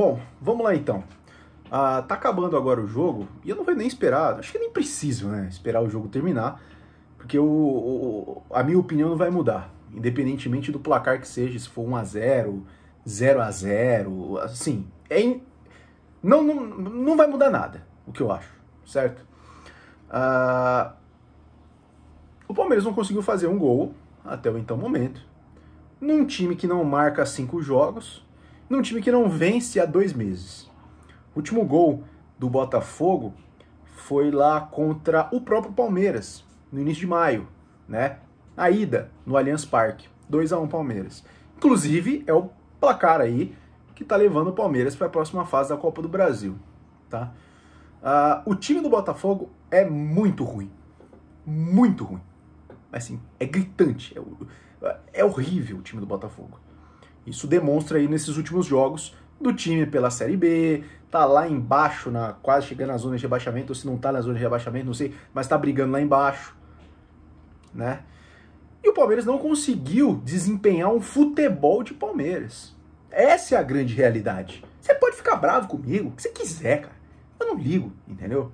Bom, vamos lá então. Ah, tá acabando agora o jogo e eu não vou nem esperar, acho que nem preciso, né? Esperar o jogo terminar, porque o, o a minha opinião não vai mudar, independentemente do placar que seja, se for 1 a 0 0 a 0 assim, é in... não, não, não vai mudar nada o que eu acho, certo? Ah, o Palmeiras não conseguiu fazer um gol até o então momento, num time que não marca cinco jogos, num time que não vence há dois meses. O último gol do Botafogo foi lá contra o próprio Palmeiras, no início de maio, né? A ida no Allianz Parque, 2 a 1 Palmeiras. Inclusive, é o placar aí que tá levando o Palmeiras para a próxima fase da Copa do Brasil, tá? Uh, o time do Botafogo é muito ruim. Muito ruim. Assim, é gritante. É, é horrível o time do Botafogo. Isso demonstra aí nesses últimos jogos do time pela Série B, tá lá embaixo, na quase chegando na zona de rebaixamento, ou se não tá na zona de rebaixamento, não sei, mas tá brigando lá embaixo, né? E o Palmeiras não conseguiu desempenhar um futebol de Palmeiras. Essa é a grande realidade. Você pode ficar bravo comigo, o que você quiser, cara. Eu não ligo, entendeu?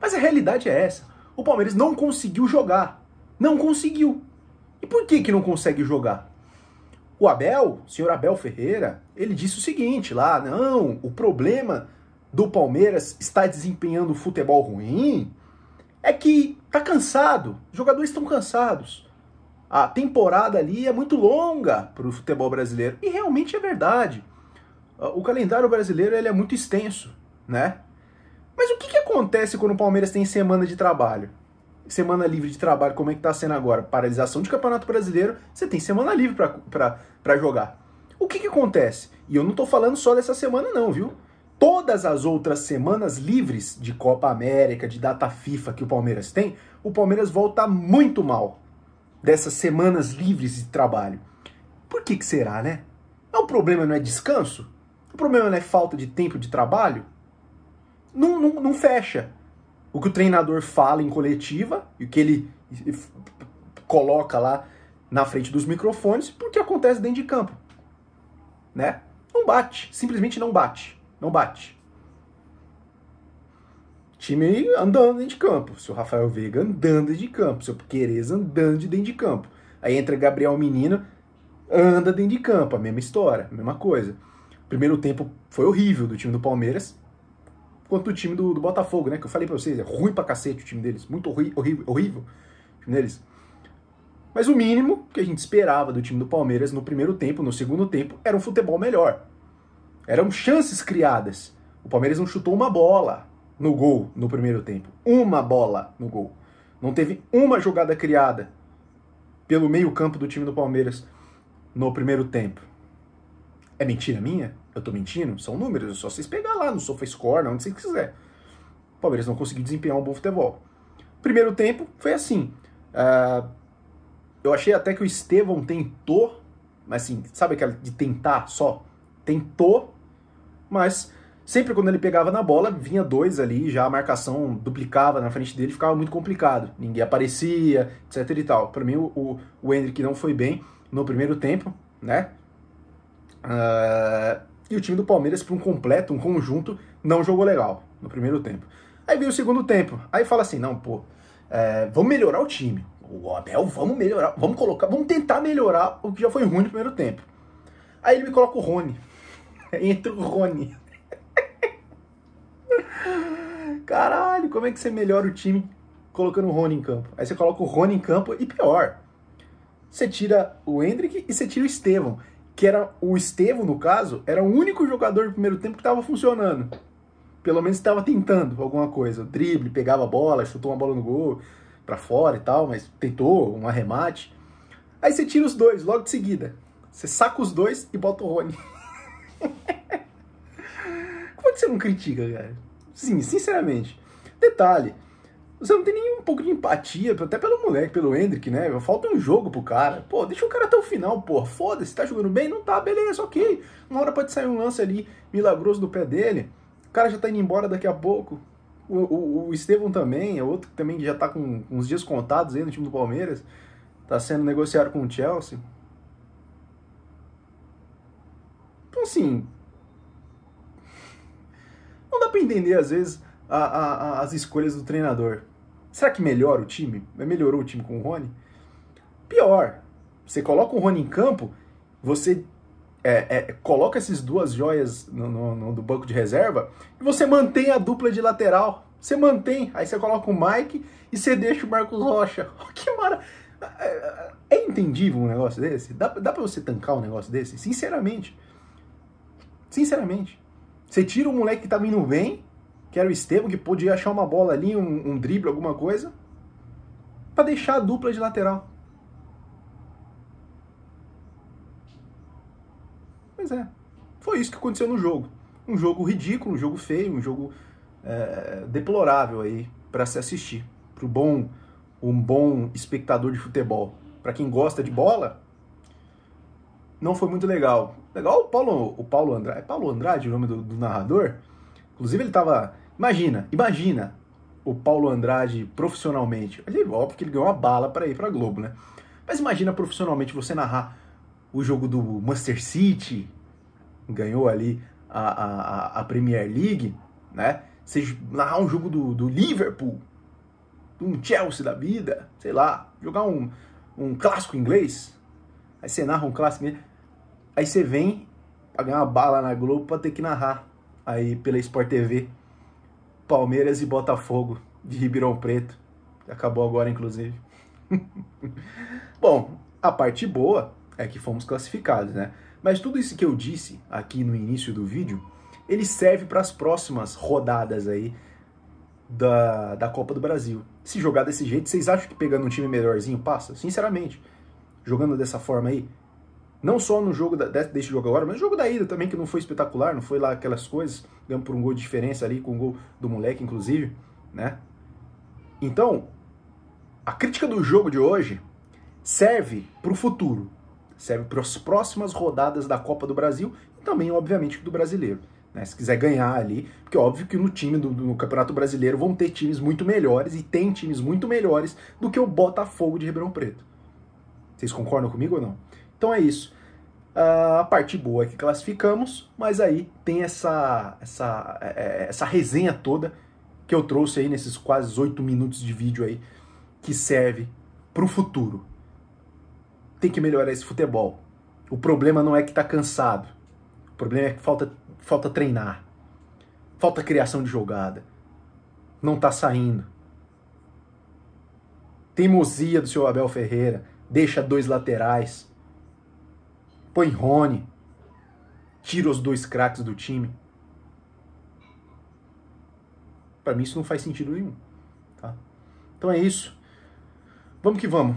Mas a realidade é essa. O Palmeiras não conseguiu jogar. Não conseguiu. E por que que não consegue jogar? O Abel, o senhor Abel Ferreira, ele disse o seguinte lá, não, o problema do Palmeiras está desempenhando futebol ruim é que tá cansado, os jogadores estão cansados. A temporada ali é muito longa para o futebol brasileiro e realmente é verdade. Ah, o calendário brasileiro ele é muito extenso, né? Mas o que, que acontece quando o Palmeiras tem semana de trabalho? semana livre de trabalho, como é que tá sendo agora, paralisação de Campeonato Brasileiro, você tem semana livre para jogar. O que que acontece? E eu não tô falando só dessa semana não, viu? Todas as outras semanas livres de Copa América, de data FIFA que o Palmeiras tem, o Palmeiras volta muito mal dessas semanas livres de trabalho. Por que que será, né? É o problema não é descanso? O problema não é falta de tempo de trabalho? Não, não, não fecha o que o treinador fala em coletiva e o que ele coloca lá na frente dos microfones, porque acontece dentro de campo. Né? Não bate, simplesmente não bate. Não bate. Time andando dentro de campo. Seu Rafael Veiga andando dentro de campo. Seu Piqueires andando de dentro de campo. Aí entra Gabriel Menino, anda dentro de campo. A mesma história, a mesma coisa. Primeiro tempo foi horrível do time do Palmeiras quanto o time do, do, Botafogo, né? Que eu falei pra vocês, é ruim pra cacete o time deles. Muito horrível, horrível o time deles. Mas o mínimo que a gente esperava do time do Palmeiras no primeiro tempo, no segundo tempo, era um futebol melhor. Eram chances criadas. O Palmeiras não chutou uma bola no gol no primeiro tempo. Uma bola no gol. Não teve uma jogada criada pelo meio-campo do time do Palmeiras no primeiro tempo. É mentira minha? Eu tô mentindo? São números, é só vocês pegar lá no SofaScore, onde vocês quiser. O Palmeiras não conseguiu desempenhar um bom futebol. Primeiro tempo foi assim. Uh, eu achei até que o Estevão tentou, mas assim, sabe aquela de tentar só? Tentou, mas sempre quando ele pegava na bola, vinha dois ali, já a marcação duplicava na frente dele, ficava muito complicado. Ninguém aparecia, etc e tal. Para mim, o, o, o Hendrick não foi bem no primeiro tempo, né? Uh, e o time do Palmeiras, para um completo, um conjunto, não jogou legal no primeiro tempo. Aí veio o segundo tempo. Aí fala assim: não, pô, é, vamos melhorar o time. O Abel, vamos melhorar, vamos colocar, vamos tentar melhorar o que já foi ruim no primeiro tempo. Aí ele me coloca o Rony. Entra o Rony. Caralho, como é que você melhora o time colocando o Rony em campo? Aí você coloca o Rony em campo e pior. Você tira o Hendrick e você tira o Estevão que era o Estevam, no caso, era o único jogador do primeiro tempo que estava funcionando. Pelo menos estava tentando alguma coisa. Drible, pegava a bola, chutou uma bola no gol, para fora e tal, mas tentou um arremate. Aí você tira os dois logo de seguida. Você saca os dois e bota o Rony. Como é que você não critica, cara? Sim, sinceramente. Detalhe, você não tem nenhum pouco de empatia, até pelo moleque, pelo Hendrick, né? Falta um jogo pro cara. Pô, deixa o cara até o final, pô. Foda-se, tá jogando bem? Não tá, beleza, ok. Uma hora pode sair um lance ali milagroso do pé dele. O cara já tá indo embora daqui a pouco. O, o, o Estevão também, é outro que também já tá com uns dias contados aí no time do Palmeiras. Tá sendo negociado com o Chelsea. Então, assim. Não dá pra entender, às vezes, a, a, as escolhas do treinador. Será que melhora o time? Melhorou o time com o Rony? Pior, você coloca o Rony em campo, você é, é, coloca essas duas joias no, no, no, do banco de reserva e você mantém a dupla de lateral. Você mantém, aí você coloca o Mike e você deixa o Marcos Rocha. Oh, que mara... É, é, é entendível um negócio desse? Dá, dá pra você tancar um negócio desse? Sinceramente. Sinceramente. Você tira o moleque que tá vindo bem que era o Estevam, que podia achar uma bola ali, um, um drible, alguma coisa, para deixar a dupla de lateral. Pois é, foi isso que aconteceu no jogo. Um jogo ridículo, um jogo feio, um jogo é, deplorável aí para se assistir, para bom, um bom espectador de futebol. Para quem gosta de bola, não foi muito legal. Legal o Paulo, o Paulo Andrade, é Paulo Andrade o nome do, do narrador? Inclusive ele estava, imagina, imagina o Paulo Andrade profissionalmente. Ele óbvio que ele ganhou uma bala para ir para Globo, né? Mas imagina profissionalmente você narrar o jogo do Manchester City, ganhou ali a, a, a Premier League, né? Você narrar um jogo do, do Liverpool, um Chelsea da vida, sei lá, jogar um, um clássico inglês, aí você narra um clássico inglês, aí você vem pra ganhar uma bala na Globo pra ter que narrar aí pela Sport TV. Palmeiras e Botafogo de Ribeirão Preto. Acabou agora, inclusive. Bom, a parte boa é que fomos classificados, né? Mas tudo isso que eu disse aqui no início do vídeo, ele serve para as próximas rodadas aí da, da Copa do Brasil. Se jogar desse jeito, vocês acham que pegando um time melhorzinho passa? Sinceramente, jogando dessa forma aí, não só no jogo da, jogo agora, mas no jogo da ida também, que não foi espetacular, não foi lá aquelas coisas. Ganhamos por um gol de diferença ali, com o um gol do moleque, inclusive, né? Então, a crítica do jogo de hoje serve para o futuro, serve para as próximas rodadas da Copa do Brasil e também, obviamente, do brasileiro. Né? Se quiser ganhar ali, porque é óbvio que no time do, do Campeonato Brasileiro vão ter times muito melhores e tem times muito melhores do que o Botafogo de Ribeirão Preto. Vocês concordam comigo ou não? Então é isso. Uh, a parte boa é que classificamos, mas aí tem essa, essa, é, é, essa resenha toda que eu trouxe aí nesses quase oito minutos de vídeo aí, que serve para o futuro. Tem que melhorar esse futebol. O problema não é que está cansado. O problema é que falta, falta treinar. Falta criação de jogada. Não está saindo. Teimosia do seu Abel Ferreira deixa dois laterais, põe Rony, tira os dois craques do time. Para mim isso não faz sentido nenhum, tá? Então é isso. Vamos que vamos,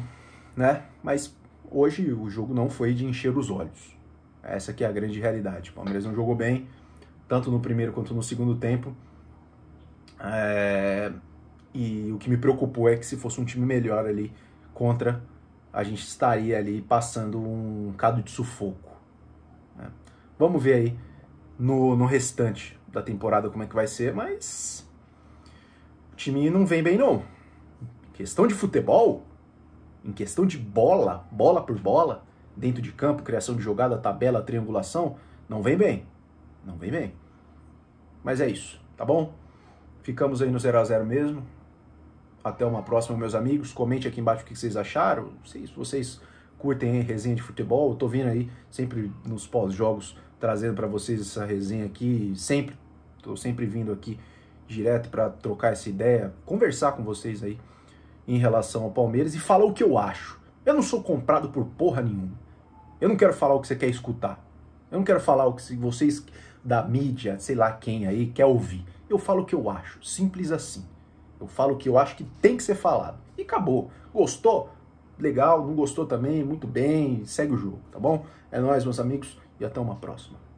né? Mas hoje o jogo não foi de encher os olhos. Essa que é a grande realidade. O Palmeiras não jogou bem, tanto no primeiro quanto no segundo tempo. É... E o que me preocupou é que se fosse um time melhor ali contra a gente estaria ali passando um cado de sufoco. Né? Vamos ver aí no, no restante da temporada como é que vai ser, mas o time não vem bem não. Em questão de futebol, em questão de bola, bola por bola, dentro de campo, criação de jogada, tabela, triangulação, não vem bem. Não vem bem. Mas é isso, tá bom? Ficamos aí no 0 a 0 mesmo. Até uma próxima, meus amigos. Comente aqui embaixo o que vocês acharam. Se vocês curtem resenha de futebol, eu tô vindo aí sempre nos pós-jogos trazendo para vocês essa resenha aqui. Sempre, tô sempre vindo aqui direto para trocar essa ideia, conversar com vocês aí em relação ao Palmeiras e falar o que eu acho. Eu não sou comprado por porra nenhuma. Eu não quero falar o que você quer escutar. Eu não quero falar o que vocês da mídia, sei lá quem aí, quer ouvir. Eu falo o que eu acho, simples assim. Eu falo o que eu acho que tem que ser falado. E acabou. Gostou? Legal. Não gostou também? Muito bem. Segue o jogo, tá bom? É nóis, meus amigos, e até uma próxima.